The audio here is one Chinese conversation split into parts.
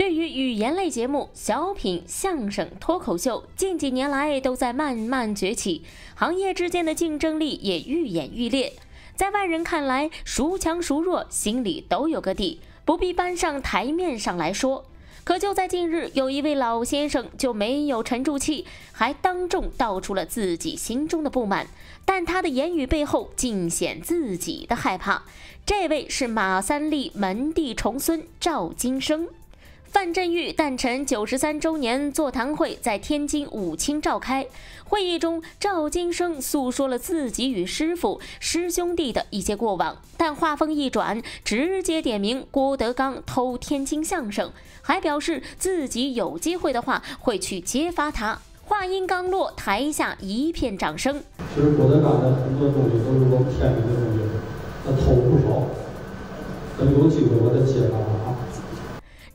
对于语言类节目，小品、相声、脱口秀近几年来都在慢慢崛起，行业之间的竞争力也愈演愈烈。在外人看来，孰强孰弱，心里都有个底，不必搬上台面上来说。可就在近日，有一位老先生就没有沉住气，还当众道出了自己心中的不满。但他的言语背后，尽显自己的害怕。这位是马三立门第重孙赵金生。范振钰诞辰九十三周年座谈会在天津武清召开。会议中，赵金生诉说了自己与师傅师兄弟的一些过往，但话锋一转，直接点名郭德纲偷天津相声，还表示自己有机会的话会去揭发他。话音刚落，台下一片掌声。其实郭德纲的很多东西都是我们你的东西，他偷不少。等有机会，我再揭发。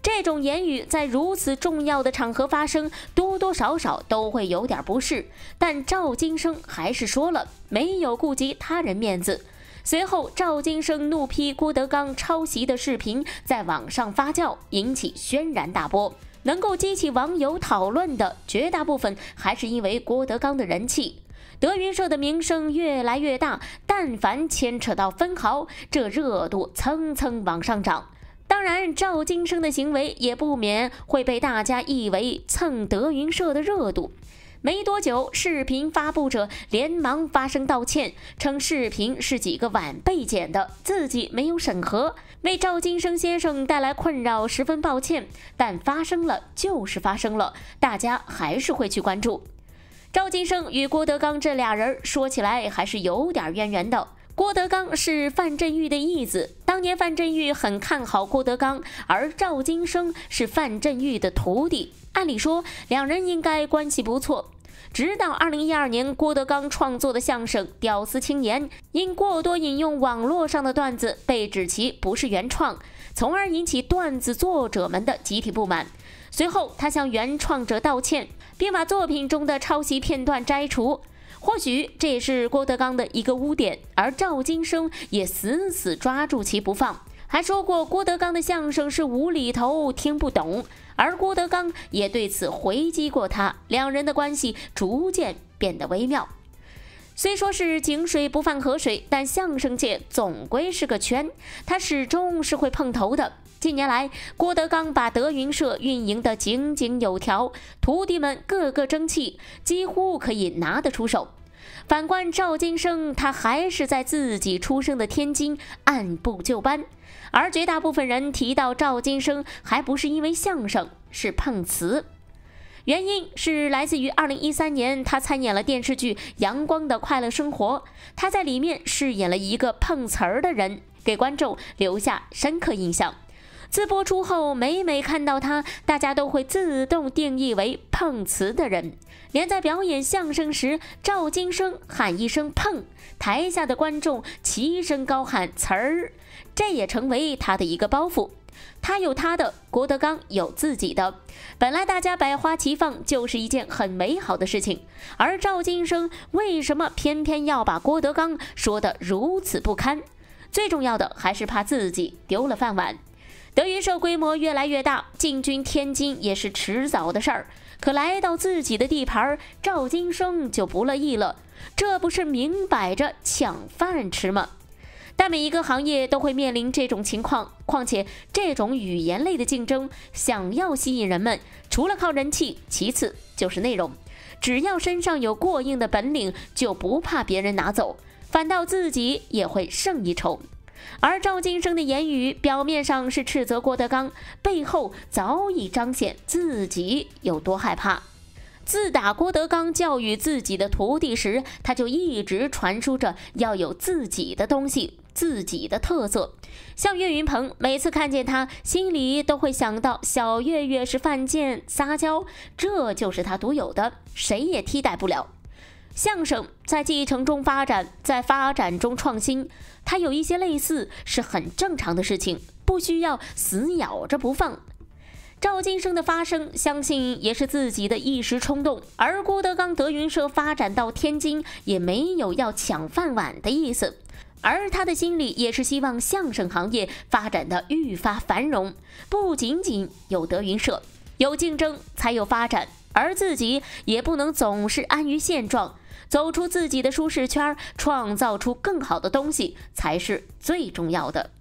这种言语在如此重要的场合发生，多多少少都会有点不适。但赵金生还是说了，没有顾及他人面子。随后，赵金生怒批郭德纲抄袭的视频在网上发酵，引起轩然大波。能够激起网友讨论的绝大部分，还是因为郭德纲的人气。德云社的名声越来越大，但凡牵扯到分毫，这热度蹭蹭往上涨。当然，赵金生的行为也不免会被大家意为蹭德云社的热度。没多久，视频发布者连忙发声道歉，称视频是几个晚辈剪的，自己没有审核，为赵金生先生带来困扰，十分抱歉。但发生了就是发生了，大家还是会去关注。赵金生与郭德纲这俩人说起来还是有点渊源的。郭德纲是范振钰的义子，当年范振钰很看好郭德纲，而赵金生是范振钰的徒弟，按理说两人应该关系不错。直到二零一二年，郭德纲创作的相声《屌丝青年》因过多引用网络上的段子，被指其不是原创，从而引起段子作者们的集体不满。随后，他向原创者道歉，并把作品中的抄袭片段摘除。或许这也是郭德纲的一个污点，而赵金生也死死抓住其不放，还说过郭德纲的相声是无厘头，听不懂。而郭德纲也对此回击过他，两人的关系逐渐变得微妙。虽说是井水不犯河水，但相声界总归是个圈，他始终是会碰头的。近年来，郭德纲把德云社运营得井井有条，徒弟们个个争气，几乎可以拿得出手。反观赵金生，他还是在自己出生的天津按部就班。而绝大部分人提到赵金生，还不是因为相声是碰瓷。原因是来自于2013年，他参演了电视剧《阳光的快乐生活》，他在里面饰演了一个碰瓷儿的人，给观众留下深刻印象。自播出后，每每看到他，大家都会自动定义为碰瓷的人。连在表演相声时，赵金生喊一声“碰”，台下的观众齐声高喊“瓷儿”，这也成为他的一个包袱。他有他的，郭德纲有自己的。本来大家百花齐放就是一件很美好的事情，而赵金生为什么偏偏要把郭德纲说得如此不堪？最重要的还是怕自己丢了饭碗。德云社规模越来越大，进军天津也是迟早的事儿。可来到自己的地盘，赵金生就不乐意了。这不是明摆着抢饭吃吗？但每一个行业都会面临这种情况，况且这种语言类的竞争，想要吸引人们，除了靠人气，其次就是内容。只要身上有过硬的本领，就不怕别人拿走，反倒自己也会胜一筹。而赵金生的言语表面上是斥责郭德纲，背后早已彰显自己有多害怕。自打郭德纲教育自己的徒弟时，他就一直传输着要有自己的东西。自己的特色，像岳云鹏，每次看见他，心里都会想到小岳岳是犯贱撒娇，这就是他独有的，谁也替代不了。相声在继承中发展，在发展中创新，它有一些类似是很正常的事情，不需要死咬着不放。赵金生的发声，相信也是自己的一时冲动，而郭德纲德云社发展到天津，也没有要抢饭碗的意思。而他的心里也是希望相声行业发展的愈发繁荣，不仅仅有德云社，有竞争才有发展，而自己也不能总是安于现状，走出自己的舒适圈，创造出更好的东西才是最重要的。